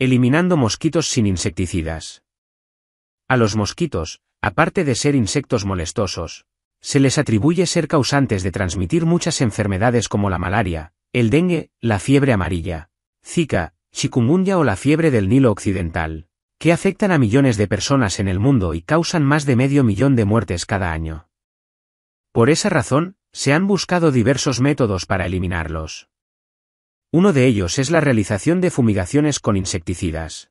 Eliminando mosquitos sin insecticidas. A los mosquitos, aparte de ser insectos molestosos, se les atribuye ser causantes de transmitir muchas enfermedades como la malaria, el dengue, la fiebre amarilla, zika, chikungunya o la fiebre del Nilo Occidental, que afectan a millones de personas en el mundo y causan más de medio millón de muertes cada año. Por esa razón, se han buscado diversos métodos para eliminarlos. Uno de ellos es la realización de fumigaciones con insecticidas.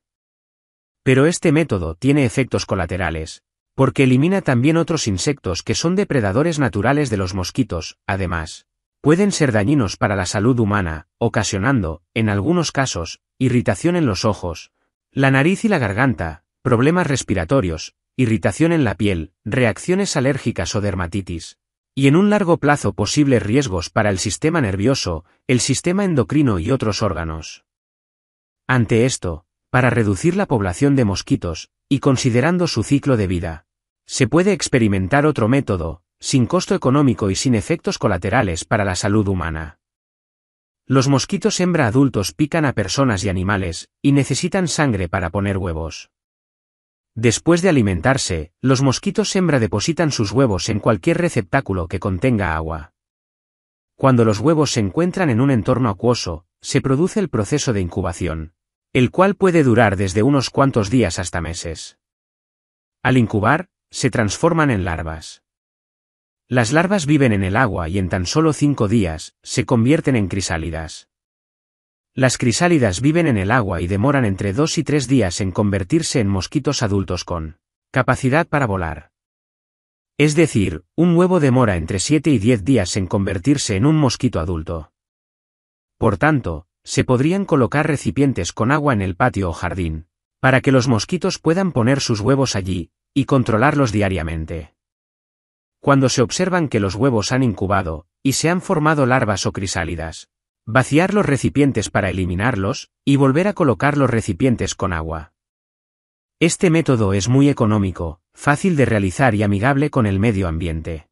Pero este método tiene efectos colaterales, porque elimina también otros insectos que son depredadores naturales de los mosquitos, además. Pueden ser dañinos para la salud humana, ocasionando, en algunos casos, irritación en los ojos, la nariz y la garganta, problemas respiratorios, irritación en la piel, reacciones alérgicas o dermatitis, y en un largo plazo posibles riesgos para el sistema nervioso, el sistema endocrino y otros órganos. Ante esto, para reducir la población de mosquitos, y considerando su ciclo de vida, se puede experimentar otro método, sin costo económico y sin efectos colaterales para la salud humana. Los mosquitos hembra adultos pican a personas y animales, y necesitan sangre para poner huevos. Después de alimentarse, los mosquitos hembra depositan sus huevos en cualquier receptáculo que contenga agua. Cuando los huevos se encuentran en un entorno acuoso, se produce el proceso de incubación, el cual puede durar desde unos cuantos días hasta meses. Al incubar, se transforman en larvas. Las larvas viven en el agua y en tan solo cinco días, se convierten en crisálidas. Las crisálidas viven en el agua y demoran entre dos y tres días en convertirse en mosquitos adultos con capacidad para volar. Es decir, un huevo demora entre 7 y 10 días en convertirse en un mosquito adulto. Por tanto, se podrían colocar recipientes con agua en el patio o jardín, para que los mosquitos puedan poner sus huevos allí, y controlarlos diariamente. Cuando se observan que los huevos han incubado, y se han formado larvas o crisálidas, Vaciar los recipientes para eliminarlos, y volver a colocar los recipientes con agua. Este método es muy económico, fácil de realizar y amigable con el medio ambiente.